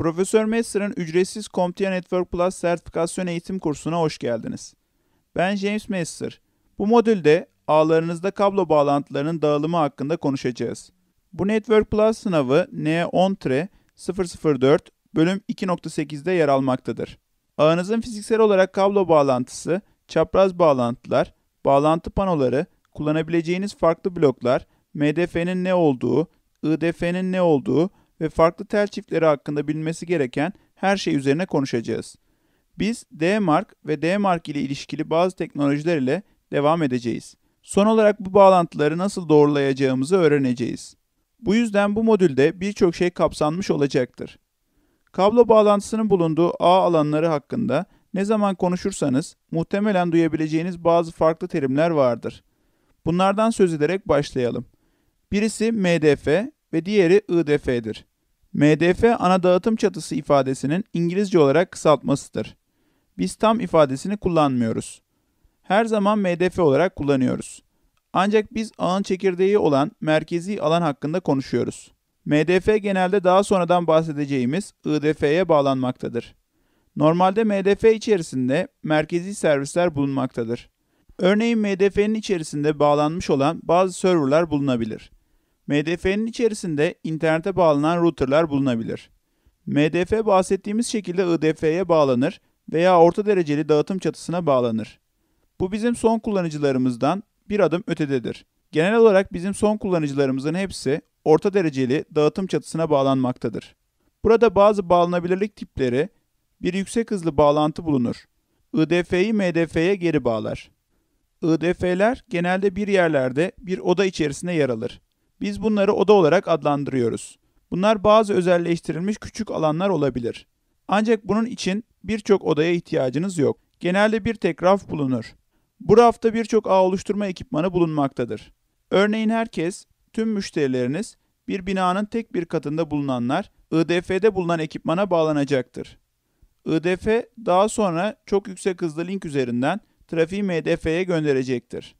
Profesör Mester'ın ücretsiz CompTIA Network Plus sertifikasyon eğitim kursuna hoş geldiniz. Ben James Messer. Bu modülde ağlarınızda kablo bağlantılarının dağılımı hakkında konuşacağız. Bu Network Plus sınavı n 10 004 bölüm 2.8'de yer almaktadır. Ağınızın fiziksel olarak kablo bağlantısı, çapraz bağlantılar, bağlantı panoları, kullanabileceğiniz farklı bloklar, MDF'nin ne olduğu, IDF'nin ne olduğu ve farklı tel çiftleri hakkında bilmesi gereken her şey üzerine konuşacağız. Biz D-Mark ve D-Mark ile ilişkili bazı teknolojiler ile devam edeceğiz. Son olarak bu bağlantıları nasıl doğrulayacağımızı öğreneceğiz. Bu yüzden bu modülde birçok şey kapsanmış olacaktır. Kablo bağlantısının bulunduğu ağ alanları hakkında ne zaman konuşursanız muhtemelen duyabileceğiniz bazı farklı terimler vardır. Bunlardan söz ederek başlayalım. Birisi MDF ve diğeri IDF'dir. MDF ana dağıtım çatısı ifadesinin İngilizce olarak kısaltmasıdır. Biz tam ifadesini kullanmıyoruz. Her zaman MDF olarak kullanıyoruz. Ancak biz ağın çekirdeği olan merkezi alan hakkında konuşuyoruz. MDF genelde daha sonradan bahsedeceğimiz IDF'ye bağlanmaktadır. Normalde MDF içerisinde merkezi servisler bulunmaktadır. Örneğin MDF'nin içerisinde bağlanmış olan bazı serverlar bulunabilir. MDF'nin içerisinde internete bağlanan routerlar bulunabilir. MDF bahsettiğimiz şekilde IDF'ye bağlanır veya orta dereceli dağıtım çatısına bağlanır. Bu bizim son kullanıcılarımızdan bir adım ötededir. Genel olarak bizim son kullanıcılarımızın hepsi orta dereceli dağıtım çatısına bağlanmaktadır. Burada bazı bağlanabilirlik tipleri bir yüksek hızlı bağlantı bulunur. IDF'yi MDF'ye geri bağlar. IDF'ler genelde bir yerlerde bir oda içerisinde yer alır. Biz bunları oda olarak adlandırıyoruz. Bunlar bazı özelleştirilmiş küçük alanlar olabilir. Ancak bunun için birçok odaya ihtiyacınız yok. Genelde bir tek raf bulunur. Bu rafta birçok ağ oluşturma ekipmanı bulunmaktadır. Örneğin herkes, tüm müşterileriniz bir binanın tek bir katında bulunanlar IDF'de bulunan ekipmana bağlanacaktır. IDF daha sonra çok yüksek hızlı link üzerinden trafiği MDF'ye gönderecektir.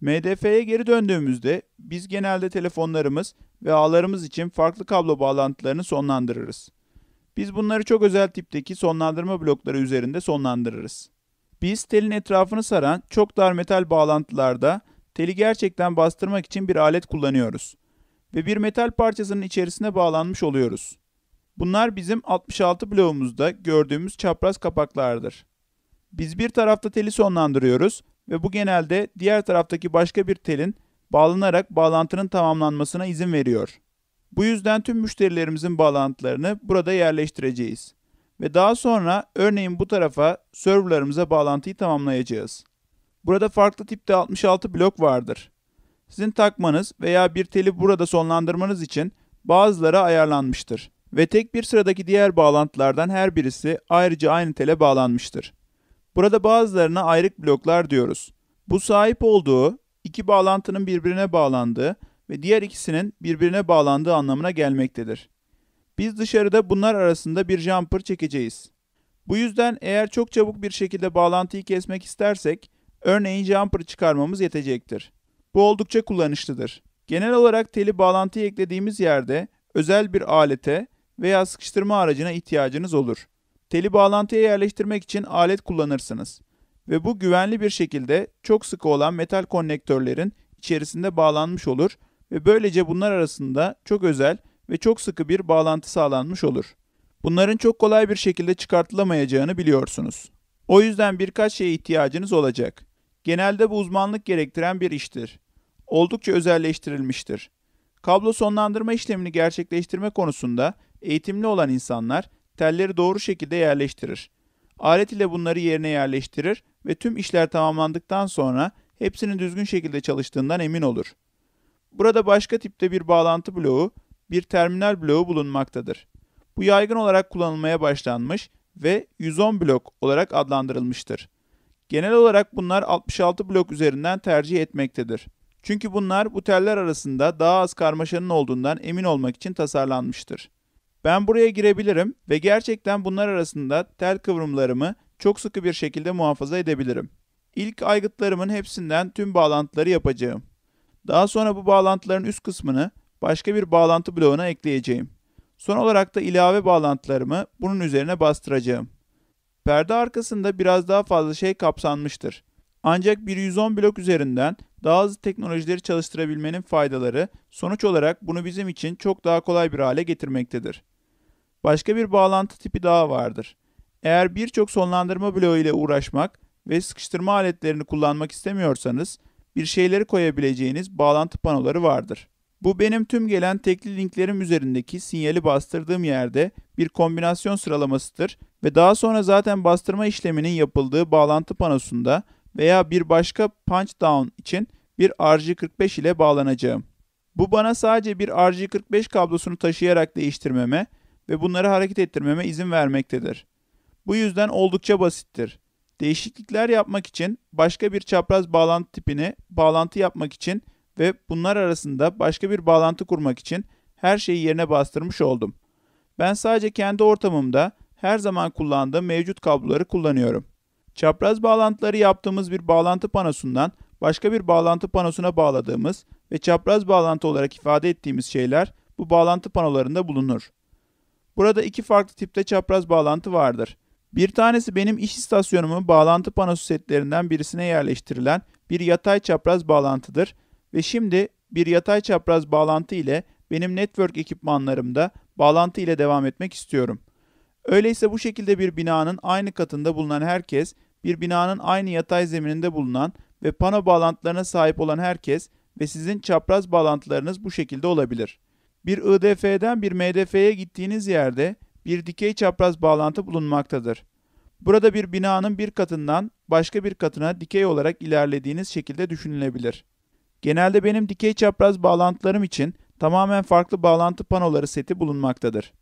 MDF'ye geri döndüğümüzde biz genelde telefonlarımız ve ağlarımız için farklı kablo bağlantılarını sonlandırırız. Biz bunları çok özel tipteki sonlandırma blokları üzerinde sonlandırırız. Biz telin etrafını saran çok dar metal bağlantılarda teli gerçekten bastırmak için bir alet kullanıyoruz ve bir metal parçasının içerisine bağlanmış oluyoruz. Bunlar bizim 66 bloğumuzda gördüğümüz çapraz kapaklardır. Biz bir tarafta teli sonlandırıyoruz ve bu genelde diğer taraftaki başka bir telin bağlanarak bağlantının tamamlanmasına izin veriyor. Bu yüzden tüm müşterilerimizin bağlantılarını burada yerleştireceğiz ve daha sonra örneğin bu tarafa serverlarımıza bağlantıyı tamamlayacağız. Burada farklı tipte 66 blok vardır. Sizin takmanız veya bir teli burada sonlandırmanız için bazıları ayarlanmıştır ve tek bir sıradaki diğer bağlantılardan her birisi ayrıca aynı tele bağlanmıştır. Burada bazılarına ayrık bloklar diyoruz. Bu sahip olduğu iki bağlantının birbirine bağlandığı ve diğer ikisinin birbirine bağlandığı anlamına gelmektedir. Biz dışarıda bunlar arasında bir jumper çekeceğiz. Bu yüzden eğer çok çabuk bir şekilde bağlantıyı kesmek istersek örneğin jumper çıkarmamız yetecektir. Bu oldukça kullanışlıdır. Genel olarak teli bağlantıyı eklediğimiz yerde özel bir alete veya sıkıştırma aracına ihtiyacınız olur. Teli bağlantıya yerleştirmek için alet kullanırsınız ve bu güvenli bir şekilde çok sıkı olan metal konnektörlerin içerisinde bağlanmış olur ve böylece bunlar arasında çok özel ve çok sıkı bir bağlantı sağlanmış olur. Bunların çok kolay bir şekilde çıkartılamayacağını biliyorsunuz. O yüzden birkaç şeye ihtiyacınız olacak. Genelde bu uzmanlık gerektiren bir iştir. Oldukça özelleştirilmiştir. Kablo sonlandırma işlemini gerçekleştirme konusunda eğitimli olan insanlar telleri doğru şekilde yerleştirir. Alet ile bunları yerine yerleştirir ve tüm işler tamamlandıktan sonra hepsinin düzgün şekilde çalıştığından emin olur. Burada başka tipte bir bağlantı bloğu, bir terminal bloğu bulunmaktadır. Bu yaygın olarak kullanılmaya başlanmış ve 110 blok olarak adlandırılmıştır. Genel olarak bunlar 66 blok üzerinden tercih etmektedir. Çünkü bunlar bu teller arasında daha az karmaşanın olduğundan emin olmak için tasarlanmıştır. Ben buraya girebilirim ve gerçekten bunlar arasında tel kıvrımlarımı çok sıkı bir şekilde muhafaza edebilirim. İlk aygıtlarımın hepsinden tüm bağlantıları yapacağım. Daha sonra bu bağlantıların üst kısmını başka bir bağlantı bloğuna ekleyeceğim. Son olarak da ilave bağlantılarımı bunun üzerine bastıracağım. Perde arkasında biraz daha fazla şey kapsanmıştır. Ancak bir 110 blok üzerinden daha hızlı teknolojileri çalıştırabilmenin faydaları sonuç olarak bunu bizim için çok daha kolay bir hale getirmektedir. Başka bir bağlantı tipi daha vardır. Eğer birçok sonlandırma bloğu ile uğraşmak ve sıkıştırma aletlerini kullanmak istemiyorsanız bir şeyleri koyabileceğiniz bağlantı panoları vardır. Bu benim tüm gelen tekli linklerim üzerindeki sinyali bastırdığım yerde bir kombinasyon sıralamasıdır ve daha sonra zaten bastırma işleminin yapıldığı bağlantı panosunda veya bir başka punch down için bir RJ45 ile bağlanacağım. Bu bana sadece bir RJ45 kablosunu taşıyarak değiştirmeme ve bunları hareket ettirmeme izin vermektedir. Bu yüzden oldukça basittir. Değişiklikler yapmak için başka bir çapraz bağlantı tipini bağlantı yapmak için ve bunlar arasında başka bir bağlantı kurmak için her şeyi yerine bastırmış oldum. Ben sadece kendi ortamımda her zaman kullandığım mevcut kabloları kullanıyorum. Çapraz bağlantıları yaptığımız bir bağlantı panosundan başka bir bağlantı panosuna bağladığımız ve çapraz bağlantı olarak ifade ettiğimiz şeyler bu bağlantı panolarında bulunur. Burada iki farklı tipte çapraz bağlantı vardır. Bir tanesi benim iş istasyonumun bağlantı panosu setlerinden birisine yerleştirilen bir yatay çapraz bağlantıdır ve şimdi bir yatay çapraz bağlantı ile benim network ekipmanlarımda bağlantı ile devam etmek istiyorum. Öyleyse bu şekilde bir binanın aynı katında bulunan herkes, bir binanın aynı yatay zemininde bulunan ve pano bağlantılarına sahip olan herkes ve sizin çapraz bağlantılarınız bu şekilde olabilir. Bir IDF'den bir MDF'ye gittiğiniz yerde bir dikey çapraz bağlantı bulunmaktadır. Burada bir binanın bir katından başka bir katına dikey olarak ilerlediğiniz şekilde düşünülebilir. Genelde benim dikey çapraz bağlantılarım için tamamen farklı bağlantı panoları seti bulunmaktadır.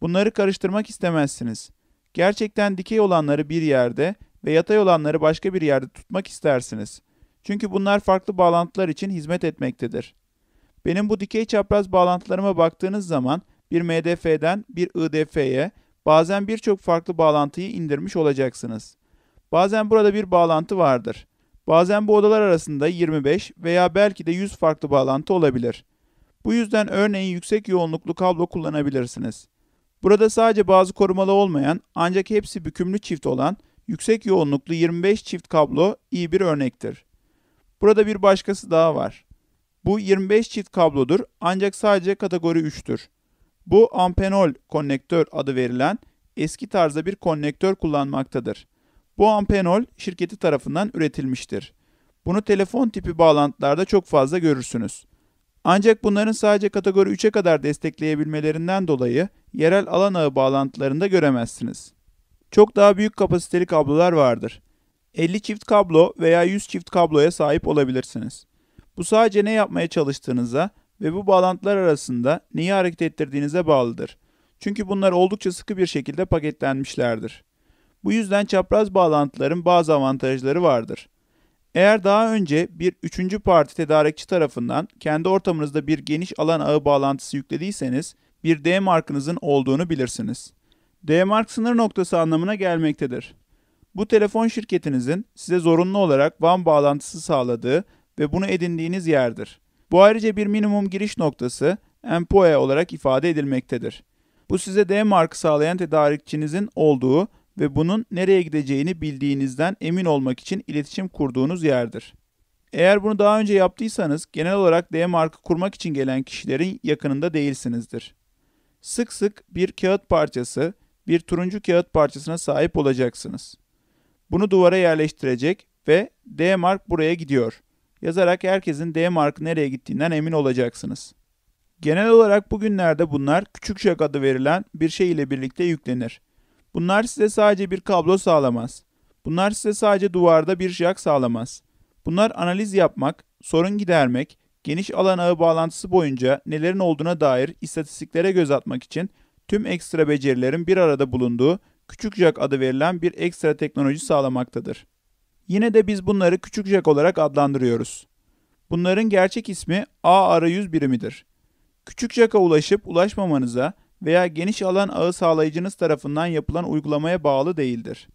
Bunları karıştırmak istemezsiniz. Gerçekten dikey olanları bir yerde ve yatay olanları başka bir yerde tutmak istersiniz. Çünkü bunlar farklı bağlantılar için hizmet etmektedir. Benim bu dikey çapraz bağlantılarıma baktığınız zaman bir MDF'den bir IDF'ye bazen birçok farklı bağlantıyı indirmiş olacaksınız. Bazen burada bir bağlantı vardır. Bazen bu odalar arasında 25 veya belki de 100 farklı bağlantı olabilir. Bu yüzden örneğin yüksek yoğunluklu kablo kullanabilirsiniz. Burada sadece bazı korumalı olmayan ancak hepsi bükümlü çift olan yüksek yoğunluklu 25 çift kablo iyi bir örnektir. Burada bir başkası daha var. Bu 25 çift kablodur ancak sadece kategori 3'tür. Bu ampenol konnektör adı verilen eski tarzda bir konnektör kullanmaktadır. Bu ampenol şirketi tarafından üretilmiştir. Bunu telefon tipi bağlantılarda çok fazla görürsünüz. Ancak bunların sadece kategori 3'e kadar destekleyebilmelerinden dolayı yerel alan ağı bağlantılarında göremezsiniz. Çok daha büyük kapasiteli kablolar vardır. 50 çift kablo veya 100 çift kabloya sahip olabilirsiniz. Bu sadece ne yapmaya çalıştığınıza ve bu bağlantılar arasında neyi hareket ettirdiğinize bağlıdır. Çünkü bunlar oldukça sıkı bir şekilde paketlenmişlerdir. Bu yüzden çapraz bağlantıların bazı avantajları vardır. Eğer daha önce bir üçüncü parti tedarikçi tarafından kendi ortamınızda bir geniş alan ağı bağlantısı yüklediyseniz bir D-Mark'ınızın olduğunu bilirsiniz. D-Mark sınır noktası anlamına gelmektedir. Bu telefon şirketinizin size zorunlu olarak WAN bağlantısı sağladığı ve bunu edindiğiniz yerdir. Bu ayrıca bir minimum giriş noktası MPOE olarak ifade edilmektedir. Bu size D markı sağlayan tedarikçinizin olduğu ve bunun nereye gideceğini bildiğinizden emin olmak için iletişim kurduğunuz yerdir. Eğer bunu daha önce yaptıysanız genel olarak D markı kurmak için gelen kişilerin yakınında değilsinizdir. Sık sık bir kağıt parçası, bir turuncu kağıt parçasına sahip olacaksınız. Bunu duvara yerleştirecek ve D mark buraya gidiyor yazarak herkesin D markı nereye gittiğinden emin olacaksınız. Genel olarak bugünlerde bunlar küçük şak adı verilen bir şey ile birlikte yüklenir. Bunlar size sadece bir kablo sağlamaz. Bunlar size sadece duvarda bir şak sağlamaz. Bunlar analiz yapmak, sorun gidermek, geniş alan ağı bağlantısı boyunca nelerin olduğuna dair istatistiklere göz atmak için tüm ekstra becerilerin bir arada bulunduğu küçük jak adı verilen bir ekstra teknoloji sağlamaktadır. Yine de biz bunları küçük jack olarak adlandırıyoruz. Bunların gerçek ismi ağ arayüz birimidir. Küçük jack'a ulaşıp ulaşmamanıza veya geniş alan ağı sağlayıcınız tarafından yapılan uygulamaya bağlı değildir.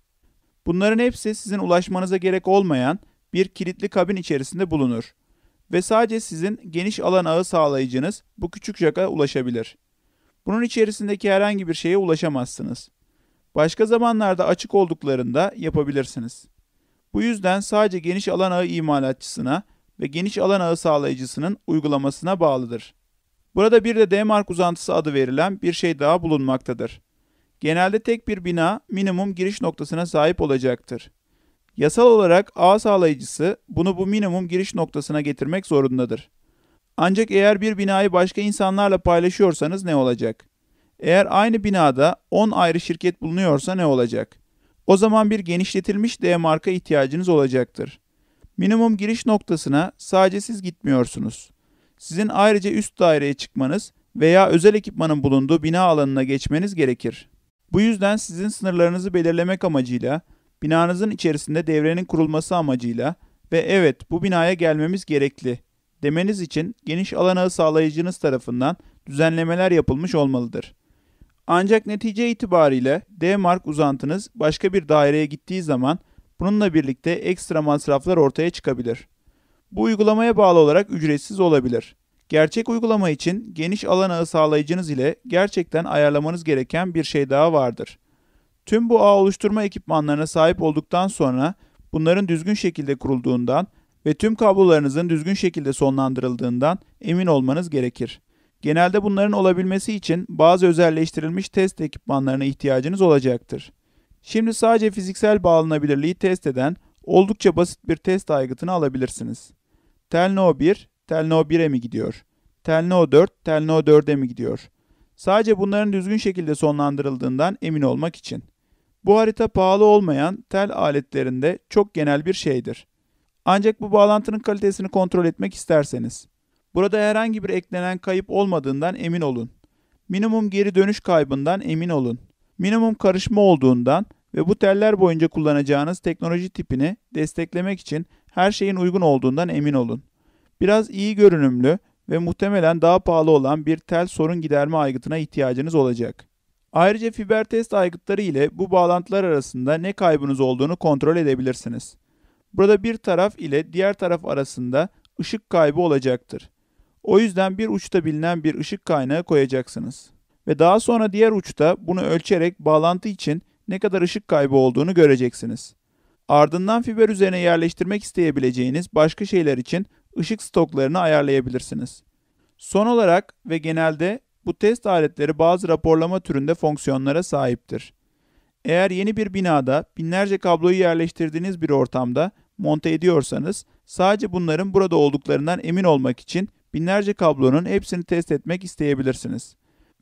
Bunların hepsi sizin ulaşmanıza gerek olmayan bir kilitli kabin içerisinde bulunur ve sadece sizin geniş alan ağı sağlayıcınız bu küçük jack'a ulaşabilir. Bunun içerisindeki herhangi bir şeye ulaşamazsınız. Başka zamanlarda açık olduklarında yapabilirsiniz. Bu yüzden sadece geniş alan ağı imalatçısına ve geniş alan ağı sağlayıcısının uygulamasına bağlıdır. Burada bir de D mark uzantısı adı verilen bir şey daha bulunmaktadır. Genelde tek bir bina minimum giriş noktasına sahip olacaktır. Yasal olarak ağ sağlayıcısı bunu bu minimum giriş noktasına getirmek zorundadır. Ancak eğer bir binayı başka insanlarla paylaşıyorsanız ne olacak? Eğer aynı binada 10 ayrı şirket bulunuyorsa ne olacak? O zaman bir genişletilmiş D marka ihtiyacınız olacaktır. Minimum giriş noktasına sadece siz gitmiyorsunuz. Sizin ayrıca üst daireye çıkmanız veya özel ekipmanın bulunduğu bina alanına geçmeniz gerekir. Bu yüzden sizin sınırlarınızı belirlemek amacıyla, binanızın içerisinde devrenin kurulması amacıyla ve evet bu binaya gelmemiz gerekli demeniz için geniş alana sağlayıcınız tarafından düzenlemeler yapılmış olmalıdır. Ancak netice itibariyle D mark uzantınız başka bir daireye gittiği zaman bununla birlikte ekstra masraflar ortaya çıkabilir. Bu uygulamaya bağlı olarak ücretsiz olabilir. Gerçek uygulama için geniş alan ağı sağlayıcınız ile gerçekten ayarlamanız gereken bir şey daha vardır. Tüm bu ağ oluşturma ekipmanlarına sahip olduktan sonra bunların düzgün şekilde kurulduğundan ve tüm kablolarınızın düzgün şekilde sonlandırıldığından emin olmanız gerekir. Genelde bunların olabilmesi için bazı özelleştirilmiş test ekipmanlarına ihtiyacınız olacaktır. Şimdi sadece fiziksel bağlanabilirliği test eden oldukça basit bir test aygıtını alabilirsiniz. Telno 1, Telno 1'e mi gidiyor? Telno 4, Telno 4'e mi gidiyor? Sadece bunların düzgün şekilde sonlandırıldığından emin olmak için. Bu harita pahalı olmayan tel aletlerinde çok genel bir şeydir. Ancak bu bağlantının kalitesini kontrol etmek isterseniz Burada herhangi bir eklenen kayıp olmadığından emin olun. Minimum geri dönüş kaybından emin olun. Minimum karışma olduğundan ve bu teller boyunca kullanacağınız teknoloji tipini desteklemek için her şeyin uygun olduğundan emin olun. Biraz iyi görünümlü ve muhtemelen daha pahalı olan bir tel sorun giderme aygıtına ihtiyacınız olacak. Ayrıca fiber test aygıtları ile bu bağlantılar arasında ne kaybınız olduğunu kontrol edebilirsiniz. Burada bir taraf ile diğer taraf arasında ışık kaybı olacaktır. O yüzden bir uçta bilinen bir ışık kaynağı koyacaksınız. Ve daha sonra diğer uçta bunu ölçerek bağlantı için ne kadar ışık kaybı olduğunu göreceksiniz. Ardından fiber üzerine yerleştirmek isteyebileceğiniz başka şeyler için ışık stoklarını ayarlayabilirsiniz. Son olarak ve genelde bu test aletleri bazı raporlama türünde fonksiyonlara sahiptir. Eğer yeni bir binada binlerce kabloyu yerleştirdiğiniz bir ortamda monte ediyorsanız sadece bunların burada olduklarından emin olmak için binlerce kablonun hepsini test etmek isteyebilirsiniz.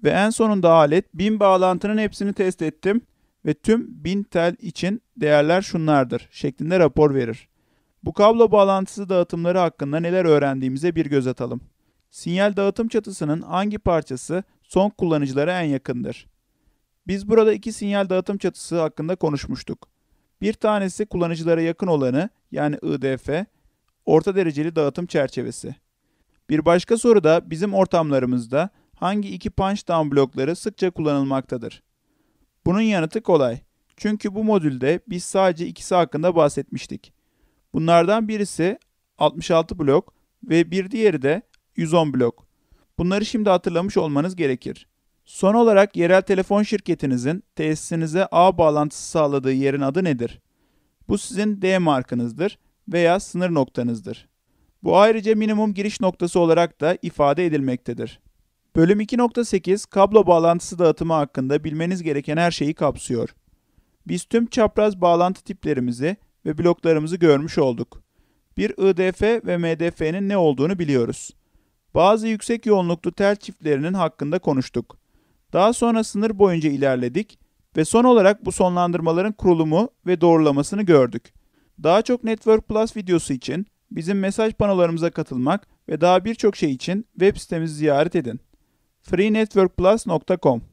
Ve en sonunda alet 1000 bağlantının hepsini test ettim ve tüm 1000 tel için değerler şunlardır şeklinde rapor verir. Bu kablo bağlantısı dağıtımları hakkında neler öğrendiğimize bir göz atalım. Sinyal dağıtım çatısının hangi parçası son kullanıcılara en yakındır? Biz burada iki sinyal dağıtım çatısı hakkında konuşmuştuk. Bir tanesi kullanıcılara yakın olanı yani IDF, orta dereceli dağıtım çerçevesi. Bir başka soru da bizim ortamlarımızda hangi iki punch down blokları sıkça kullanılmaktadır? Bunun yanıtı kolay. Çünkü bu modülde biz sadece ikisi hakkında bahsetmiştik. Bunlardan birisi 66 blok ve bir diğeri de 110 blok. Bunları şimdi hatırlamış olmanız gerekir. Son olarak yerel telefon şirketinizin tesisinize ağ bağlantısı sağladığı yerin adı nedir? Bu sizin D markanızdır veya sınır noktanızdır. Bu ayrıca minimum giriş noktası olarak da ifade edilmektedir. Bölüm 2.8 kablo bağlantısı dağıtımı hakkında bilmeniz gereken her şeyi kapsıyor. Biz tüm çapraz bağlantı tiplerimizi ve bloklarımızı görmüş olduk. Bir IDF ve MDF'nin ne olduğunu biliyoruz. Bazı yüksek yoğunluklu tel çiftlerinin hakkında konuştuk. Daha sonra sınır boyunca ilerledik ve son olarak bu sonlandırmaların kurulumu ve doğrulamasını gördük. Daha çok Network Plus videosu için Bizim mesaj panolarımıza katılmak ve daha birçok şey için web sitemizi ziyaret edin. freenetworkplus.com